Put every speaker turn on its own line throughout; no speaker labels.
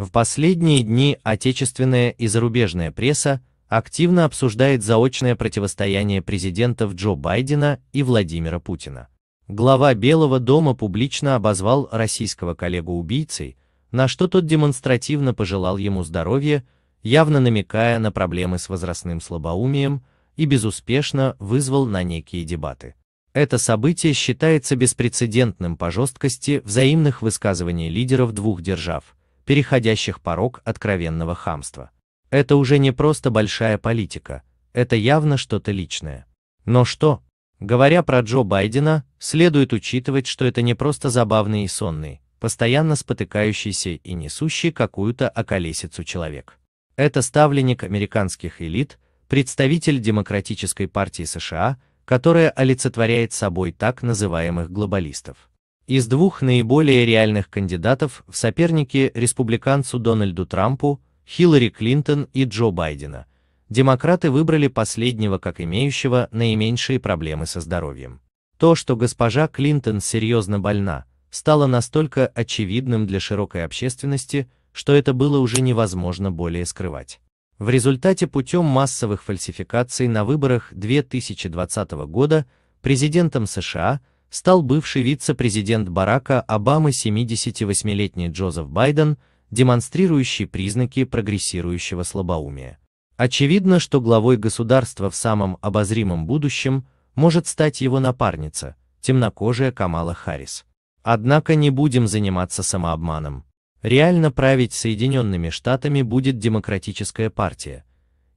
В последние дни отечественная и зарубежная пресса активно обсуждает заочное противостояние президентов Джо Байдена и Владимира Путина. Глава Белого дома публично обозвал российского коллегу убийцей, на что тот демонстративно пожелал ему здоровья, явно намекая на проблемы с возрастным слабоумием и безуспешно вызвал на некие дебаты. Это событие считается беспрецедентным по жесткости взаимных высказываний лидеров двух держав – переходящих порог откровенного хамства. Это уже не просто большая политика, это явно что-то личное. Но что? Говоря про Джо Байдена, следует учитывать, что это не просто забавный и сонный, постоянно спотыкающийся и несущий какую-то околесицу человек. Это ставленник американских элит, представитель Демократической партии США, которая олицетворяет собой так называемых глобалистов. Из двух наиболее реальных кандидатов в соперники республиканцу Дональду Трампу, Хиллари Клинтон и Джо Байдена, демократы выбрали последнего как имеющего наименьшие проблемы со здоровьем. То, что госпожа Клинтон серьезно больна, стало настолько очевидным для широкой общественности, что это было уже невозможно более скрывать. В результате путем массовых фальсификаций на выборах 2020 года президентом США стал бывший вице-президент Барака Обамы 78-летний Джозеф Байден, демонстрирующий признаки прогрессирующего слабоумия. Очевидно, что главой государства в самом обозримом будущем может стать его напарница, темнокожая Камала Харрис. Однако не будем заниматься самообманом. Реально править Соединенными Штатами будет демократическая партия,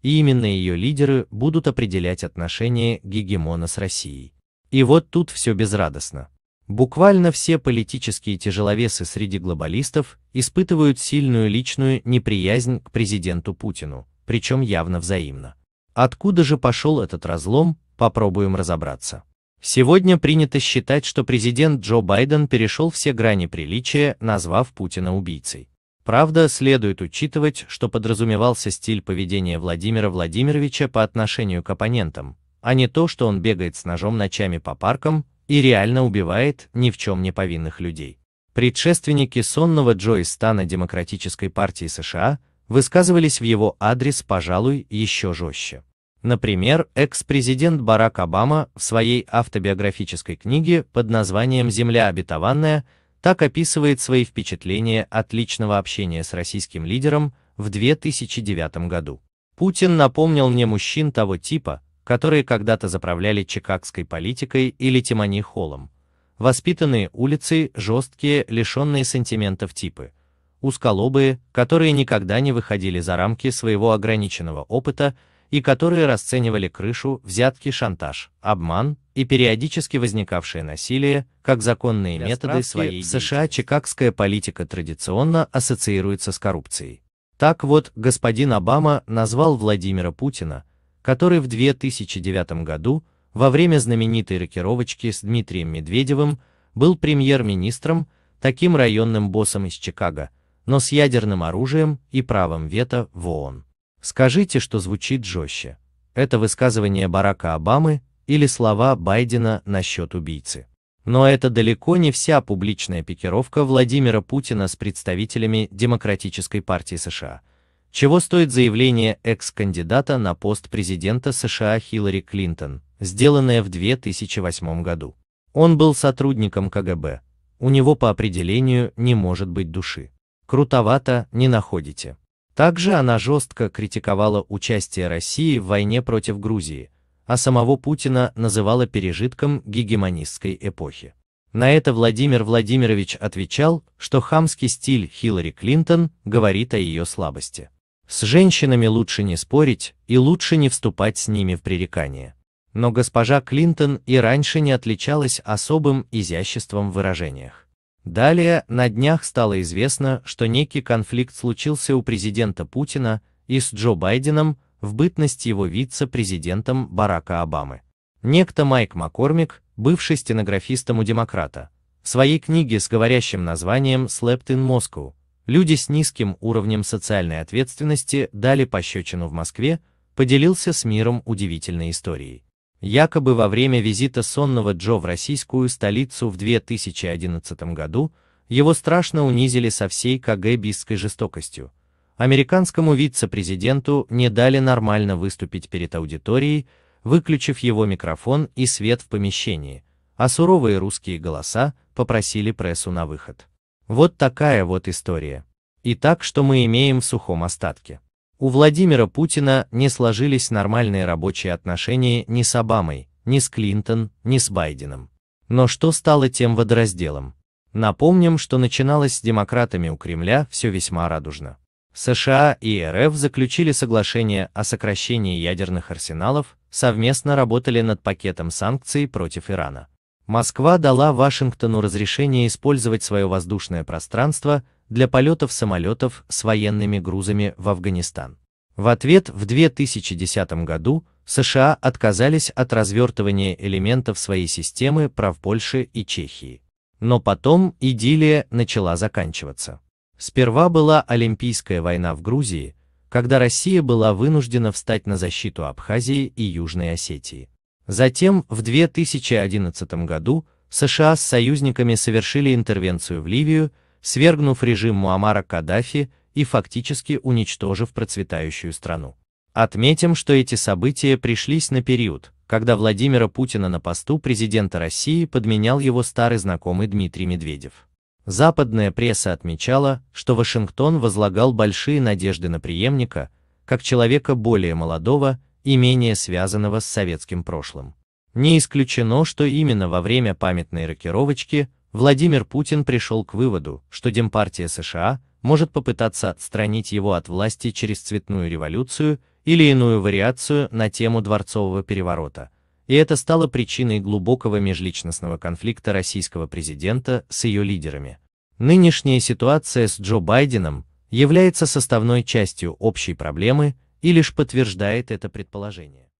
и именно ее лидеры будут определять отношения гегемона с Россией. И вот тут все безрадостно. Буквально все политические тяжеловесы среди глобалистов испытывают сильную личную неприязнь к президенту Путину, причем явно взаимно. Откуда же пошел этот разлом, попробуем разобраться. Сегодня принято считать, что президент Джо Байден перешел все грани приличия, назвав Путина убийцей. Правда, следует учитывать, что подразумевался стиль поведения Владимира Владимировича по отношению к оппонентам, а не то, что он бегает с ножом ночами по паркам и реально убивает ни в чем не повинных людей. Предшественники сонного Джо из стана Демократической партии США высказывались в его адрес, пожалуй, еще жестче. Например, экс-президент Барак Обама в своей автобиографической книге под названием «Земля обетованная» так описывает свои впечатления от личного общения с российским лидером в 2009 году. Путин напомнил мне мужчин того типа, которые когда-то заправляли чикагской политикой или Тимони Холлом, воспитанные улицы, жесткие, лишенные сантиментов типы, узколобые, которые никогда не выходили за рамки своего ограниченного опыта и которые расценивали крышу, взятки, шантаж, обман и периодически возникавшее насилие как законные Для методы своей В США чикагская политика традиционно ассоциируется с коррупцией. Так вот, господин Обама назвал Владимира Путина – который в 2009 году во время знаменитой рокировочки с Дмитрием Медведевым был премьер-министром, таким районным боссом из Чикаго, но с ядерным оружием и правом вето в ООН. Скажите, что звучит жестче. Это высказывание Барака Обамы или слова Байдена насчет убийцы. Но это далеко не вся публичная пикировка Владимира Путина с представителями Демократической партии США – чего стоит заявление экс-кандидата на пост президента США Хиллари Клинтон, сделанное в 2008 году. Он был сотрудником КГБ, у него по определению не может быть души. Крутовато не находите. Также она жестко критиковала участие России в войне против Грузии, а самого Путина называла пережитком гегемонистской эпохи. На это Владимир Владимирович отвечал, что хамский стиль Хиллари Клинтон говорит о ее слабости. С женщинами лучше не спорить и лучше не вступать с ними в пререкание. Но госпожа Клинтон и раньше не отличалась особым изяществом в выражениях. Далее, на днях стало известно, что некий конфликт случился у президента Путина и с Джо Байденом в бытность его вице-президентом Барака Обамы. Некто Майк Маккормик, бывший стенографистом у демократа, в своей книге с говорящим названием «Slept in Moscow» Люди с низким уровнем социальной ответственности дали пощечину в Москве, поделился с миром удивительной историей. Якобы во время визита сонного Джо в российскую столицу в 2011 году его страшно унизили со всей КГБистской жестокостью. Американскому вице-президенту не дали нормально выступить перед аудиторией, выключив его микрофон и свет в помещении, а суровые русские голоса попросили прессу на выход. Вот такая вот история. Итак, что мы имеем в сухом остатке? У Владимира Путина не сложились нормальные рабочие отношения ни с Обамой, ни с Клинтон, ни с Байденом. Но что стало тем водоразделом? Напомним, что начиналось с демократами у Кремля все весьма радужно. США и РФ заключили соглашение о сокращении ядерных арсеналов, совместно работали над пакетом санкций против Ирана. Москва дала Вашингтону разрешение использовать свое воздушное пространство для полетов самолетов с военными грузами в Афганистан. В ответ в 2010 году США отказались от развертывания элементов своей системы прав Польши и Чехии. Но потом идиллия начала заканчиваться. Сперва была Олимпийская война в Грузии, когда Россия была вынуждена встать на защиту Абхазии и Южной Осетии. Затем, в 2011 году, США с союзниками совершили интервенцию в Ливию, свергнув режим Муаммара Каддафи и фактически уничтожив процветающую страну. Отметим, что эти события пришлись на период, когда Владимира Путина на посту президента России подменял его старый знакомый Дмитрий Медведев. Западная пресса отмечала, что Вашингтон возлагал большие надежды на преемника, как человека более молодого и менее связанного с советским прошлым. Не исключено, что именно во время памятной рокировочки Владимир Путин пришел к выводу, что Демпартия США может попытаться отстранить его от власти через цветную революцию или иную вариацию на тему дворцового переворота, и это стало причиной глубокого межличностного конфликта российского президента с ее лидерами. Нынешняя ситуация с Джо Байденом является составной частью общей проблемы и лишь подтверждает это предположение.